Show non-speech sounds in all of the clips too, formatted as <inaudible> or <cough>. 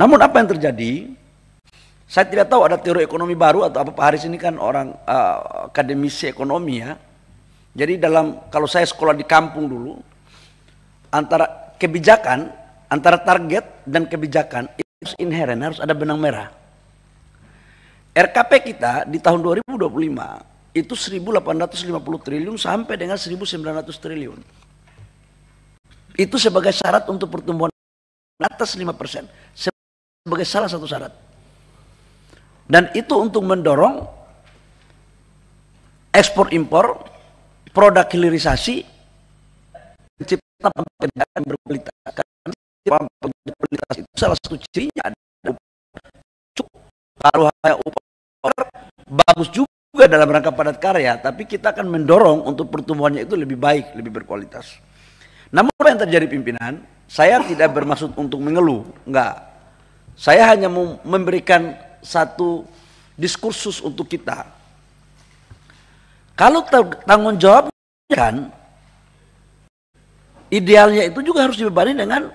Namun apa yang terjadi? Saya tidak tahu ada teori ekonomi baru atau apa Pak Haris ini kan orang uh, akademisi ekonomi ya. Jadi dalam kalau saya sekolah di kampung dulu antara kebijakan, antara target dan kebijakan itu harus inherent, harus ada benang merah. RKP kita di tahun 2025 itu 1850 triliun sampai dengan 1900 triliun. Itu sebagai syarat untuk pertumbuhan atas 5% sebagai salah satu syarat. Dan itu untuk mendorong ekspor impor, produk hilirisasi, cipta pekerjaan berkualitas. Karena berkualitas itu salah satu cirinya ada kalau hanya upah bagus juga dalam rangka padat karya, tapi kita akan mendorong untuk pertumbuhannya itu lebih baik, lebih berkualitas. Namun apa yang terjadi pimpinan, saya tidak bermaksud untuk mengeluh, enggak saya hanya memberikan satu diskursus untuk kita. Kalau tanggung jawab kan idealnya itu juga harus dibebani dengan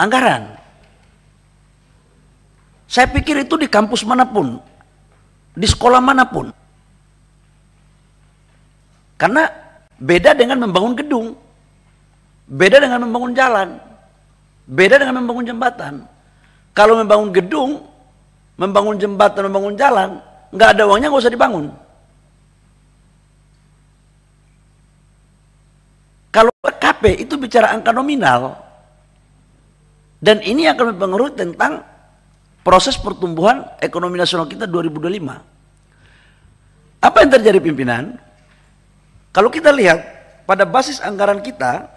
anggaran. Saya pikir itu di kampus manapun, di sekolah manapun. Karena beda dengan membangun gedung, beda dengan membangun jalan, beda dengan membangun jembatan. Kalau membangun gedung, membangun jembatan, membangun jalan, nggak ada uangnya nggak usah dibangun. Kalau KP itu bicara angka nominal, dan ini akan mempengaruhi tentang proses pertumbuhan ekonomi nasional kita 2025. Apa yang terjadi pimpinan? Kalau kita lihat pada basis anggaran kita,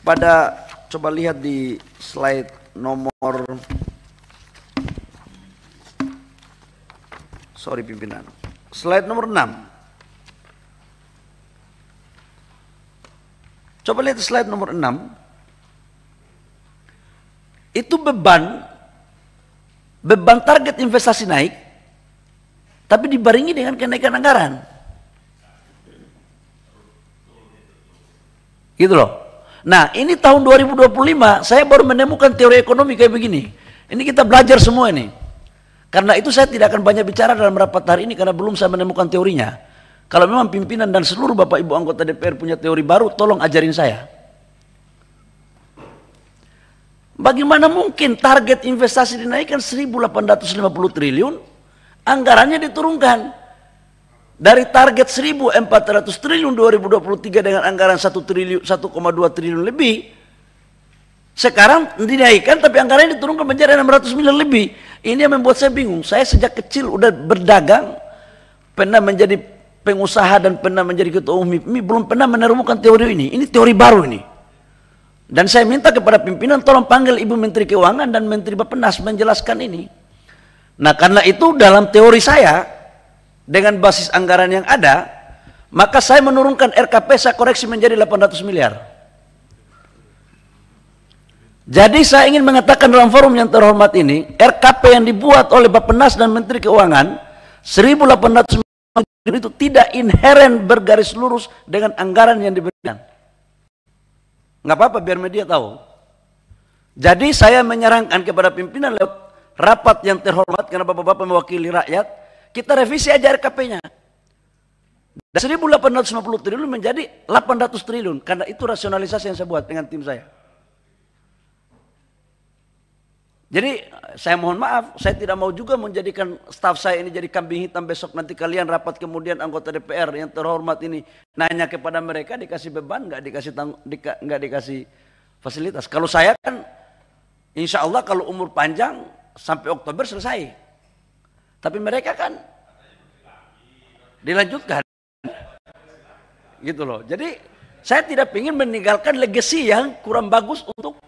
pada coba lihat di slide nomor sorry pimpinan slide nomor 6 coba lihat slide nomor 6 itu beban beban target investasi naik tapi dibaringi dengan kenaikan anggaran gitu loh Nah, ini tahun 2025 saya baru menemukan teori ekonomi kayak begini. Ini kita belajar semua ini. Karena itu saya tidak akan banyak bicara dalam rapat hari ini karena belum saya menemukan teorinya. Kalau memang pimpinan dan seluruh Bapak Ibu anggota DPR punya teori baru, tolong ajarin saya. Bagaimana mungkin target investasi dinaikkan 1850 triliun, anggarannya diturunkan dari target 1.400 triliun 2023 dengan anggaran 1 triliun 1,2 triliun lebih sekarang dinaikkan tapi anggarannya diturunkan menjadi 600 miliar lebih ini yang membuat saya bingung saya sejak kecil udah berdagang pernah menjadi pengusaha dan pernah menjadi ketua umum MIPMI belum pernah menemukan teori ini ini teori baru ini dan saya minta kepada pimpinan tolong panggil Ibu Menteri Keuangan dan Menteri Bapenas menjelaskan ini nah karena itu dalam teori saya dengan basis anggaran yang ada, maka saya menurunkan RKP saya koreksi menjadi 800 miliar. Jadi saya ingin mengatakan dalam forum yang terhormat ini, RKP yang dibuat oleh Bapak Nas dan Menteri Keuangan 1800 miliar itu tidak inheren bergaris lurus dengan anggaran yang diberikan. Nggak apa-apa biar media tahu. Jadi saya menyarankan kepada pimpinan lewat rapat yang terhormat karena bapak-bapak mewakili rakyat, kita revisi aja RKP-nya. Dari 1850 triliun menjadi 800 triliun. Karena itu rasionalisasi yang saya buat dengan tim saya. Jadi saya mohon maaf, saya tidak mau juga menjadikan staf saya ini jadi kambing hitam besok nanti kalian rapat kemudian anggota DPR yang terhormat ini nanya kepada mereka dikasih beban nggak dikasih dika, nggak dikasih fasilitas. Kalau saya kan insya Allah kalau umur panjang sampai Oktober selesai. Tapi mereka kan dilanjutkan. Gitu loh. Jadi saya tidak ingin meninggalkan legacy yang kurang bagus untuk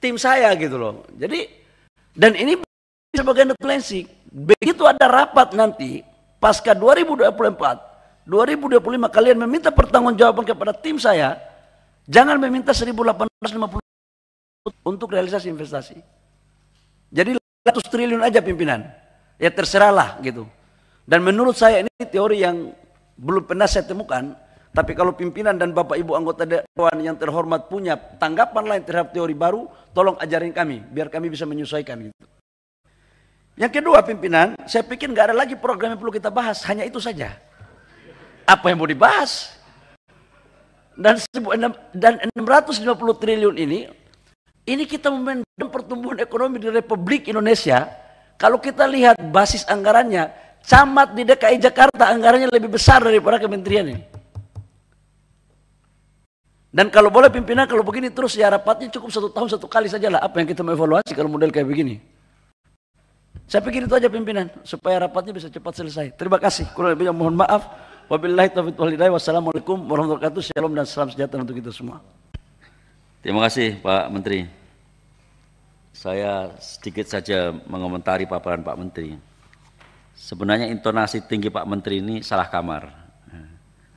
tim saya gitu loh. Jadi dan ini sebagai referensi. Begitu ada rapat nanti pasca 2024, 2025 kalian meminta pertanggungjawaban kepada tim saya, jangan meminta 1850 untuk realisasi investasi. Jadi 100 triliun aja pimpinan. Ya terserahlah gitu. Dan menurut saya ini teori yang belum pernah saya temukan, tapi kalau pimpinan dan Bapak Ibu anggota dewan yang terhormat punya tanggapan lain terhadap teori baru, tolong ajarin kami biar kami bisa menyesuaikan gitu. Yang kedua pimpinan, saya pikir nggak ada lagi program yang perlu kita bahas, hanya itu saja. Apa yang mau dibahas? Dan, 650 triliun ini, ini kita memendam pertumbuhan ekonomi di Republik Indonesia kalau kita lihat basis anggarannya, camat di DKI Jakarta anggarannya lebih besar daripada kementerian ini. Dan kalau boleh pimpinan kalau begini terus ya rapatnya cukup satu tahun satu kali saja lah. Apa yang kita mau evaluasi kalau model kayak begini? Saya pikir itu aja pimpinan supaya rapatnya bisa cepat selesai. Terima kasih. Kurang lebihnya mohon maaf. Wabillahi taufiq wal hidayah. Wassalamualaikum warahmatullahi wabarakatuh. Shalom dan salam sejahtera untuk kita semua. Terima kasih Pak Menteri. Saya sedikit saja mengomentari paparan Pak Menteri. Sebenarnya intonasi tinggi Pak Menteri ini salah kamar.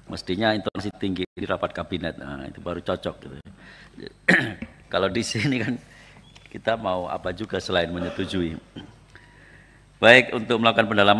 Mestinya intonasi tinggi di rapat kabinet, nah, itu baru cocok. Gitu. <clears throat> Kalau di sini kan kita mau apa juga selain menyetujui. Baik untuk melakukan pendalaman